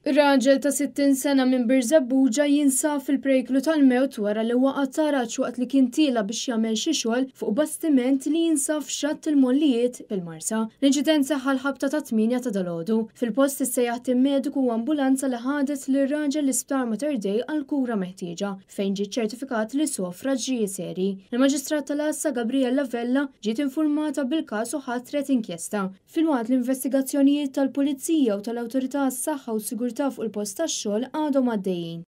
Raġel ta' 60 sena minn Birzabuġa jinsab fil-prejklu tal-mewt wara li waqa' taraċ waqt li kien tila biex jagħmel xi xogħol fuq bastiment li jinsab f'xatt il-mollijiet fil-Marsa. L-inċident saħħa l-ħabta ta' 8 ta' dalodu. Fil-post issejjaħt mediku u ambulanza li ħadet li raġel l-isptar Mater Dei għal kura meħtieġa fejn ġiet ċertifikat li sofra ġie seri. Il-Maġistrat tal-Assa Gabriella Vella ġiet infurmata bil-każ u ħatret inkjesta. Filwaqt l-investigazzjonijiet tal-Pulizija u tal-Awtorità s-Saħħa u Sigurtà attività fuq il-post tax-xogħol għadhom għaddejjin.